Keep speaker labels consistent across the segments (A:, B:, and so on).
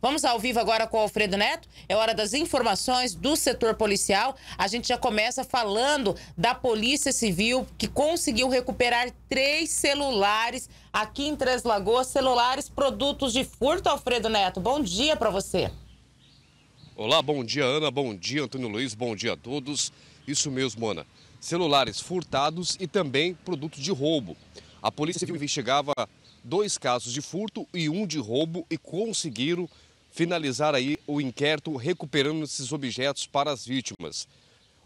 A: Vamos ao vivo agora com o Alfredo Neto. É hora das informações do setor policial. A gente já começa falando da Polícia Civil que conseguiu recuperar três celulares aqui em Três Lagoas, celulares produtos de furto. Alfredo Neto, bom dia para você. Olá, bom dia Ana, bom dia Antônio Luiz, bom dia a todos. Isso mesmo, Ana. Celulares furtados e também produtos de roubo. A Polícia Civil investigava dois casos de furto e um de roubo e conseguiram finalizar aí o inquérito recuperando esses objetos para as vítimas.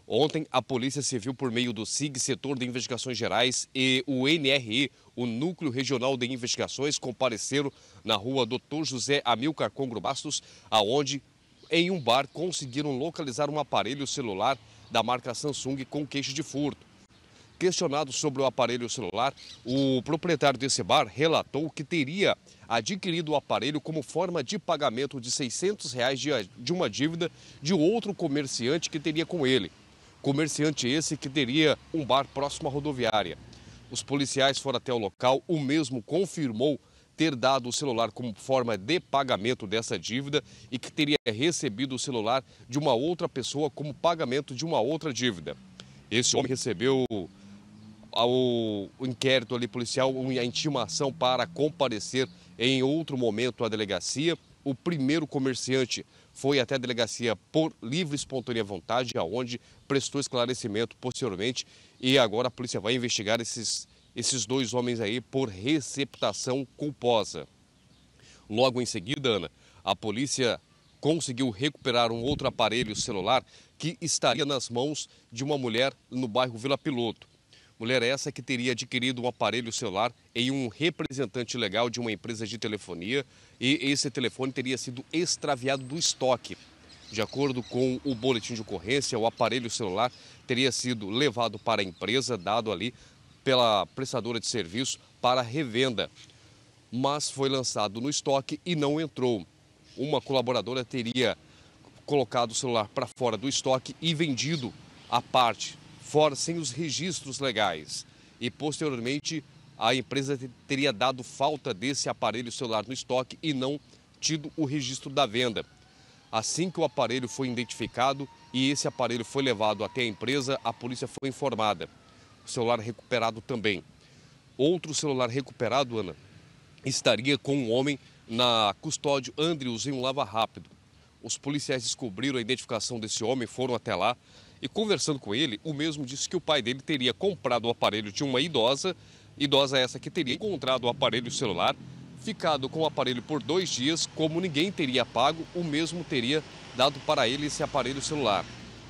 A: Ontem, a Polícia Civil, por meio do SIG, Setor de Investigações Gerais, e o NRE, o Núcleo Regional de Investigações, compareceram na rua Doutor José Amilcar Congro Bastos, aonde, em um bar, conseguiram localizar um aparelho celular da marca Samsung com queixo de furto. Questionado sobre o aparelho celular, o proprietário desse bar relatou que teria adquirido o aparelho como forma de pagamento de 600 reais de uma dívida de outro comerciante que teria com ele. Comerciante esse que teria um bar próximo à rodoviária. Os policiais foram até o local, o mesmo confirmou ter dado o celular como forma de pagamento dessa dívida e que teria recebido o celular de uma outra pessoa como pagamento de uma outra dívida. Esse homem recebeu ao inquérito ali policial, a intimação para comparecer em outro momento à delegacia. O primeiro comerciante foi até a delegacia por livre e espontânea vontade, aonde prestou esclarecimento posteriormente. E agora a polícia vai investigar esses, esses dois homens aí por receptação culposa. Logo em seguida, Ana, a polícia conseguiu recuperar um outro aparelho celular que estaria nas mãos de uma mulher no bairro Vila Piloto. Mulher é essa que teria adquirido um aparelho celular em um representante legal de uma empresa de telefonia e esse telefone teria sido extraviado do estoque. De acordo com o boletim de ocorrência, o aparelho celular teria sido levado para a empresa, dado ali pela prestadora de serviço para revenda, mas foi lançado no estoque e não entrou. Uma colaboradora teria colocado o celular para fora do estoque e vendido a parte fora, sem os registros legais. E posteriormente a empresa teria dado falta desse aparelho celular no estoque e não tido o registro da venda. Assim que o aparelho foi identificado e esse aparelho foi levado até a empresa, a polícia foi informada. O celular recuperado também. Outro celular recuperado, Ana, estaria com um homem na custódia Andrews em um lava rápido. Os policiais descobriram a identificação desse homem, foram até lá, e conversando com ele, o mesmo disse que o pai dele teria comprado o aparelho de uma idosa, idosa essa que teria encontrado o aparelho celular, ficado com o aparelho por dois dias, como ninguém teria pago, o mesmo teria dado para ele esse aparelho celular.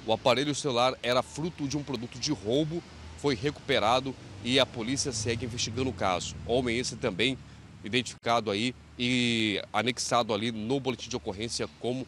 A: O aparelho celular era fruto de um produto de roubo, foi recuperado e a polícia segue investigando o caso. Homem esse também identificado aí e anexado ali no boletim de ocorrência como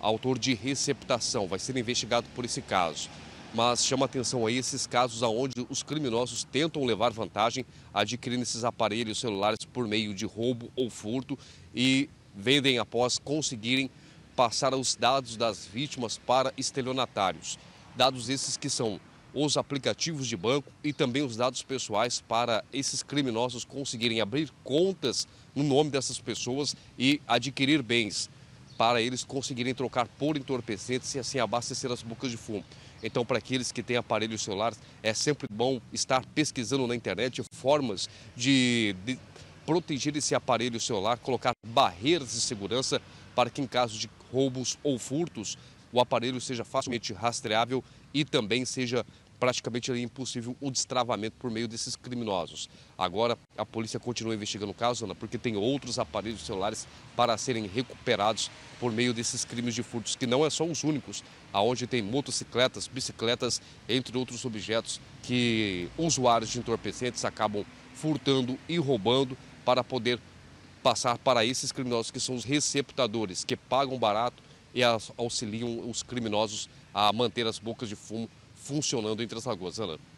A: autor de receptação, vai ser investigado por esse caso. Mas chama atenção aí esses casos onde os criminosos tentam levar vantagem adquirindo esses aparelhos celulares por meio de roubo ou furto e vendem após conseguirem passar os dados das vítimas para estelionatários. Dados esses que são os aplicativos de banco e também os dados pessoais para esses criminosos conseguirem abrir contas no nome dessas pessoas e adquirir bens para eles conseguirem trocar por entorpecentes e assim abastecer as bocas de fumo. Então, para aqueles que têm aparelhos celulares, é sempre bom estar pesquisando na internet formas de, de proteger esse aparelho celular, colocar barreiras de segurança para que, em caso de roubos ou furtos, o aparelho seja facilmente rastreável e também seja praticamente é impossível o destravamento por meio desses criminosos. Agora, a polícia continua investigando o caso, Ana, porque tem outros aparelhos celulares para serem recuperados por meio desses crimes de furtos, que não é só os únicos, aonde tem motocicletas, bicicletas, entre outros objetos que usuários de entorpecentes acabam furtando e roubando para poder passar para esses criminosos que são os receptadores, que pagam barato e auxiliam os criminosos a manter as bocas de fumo funcionando entre as lagoas. Ana.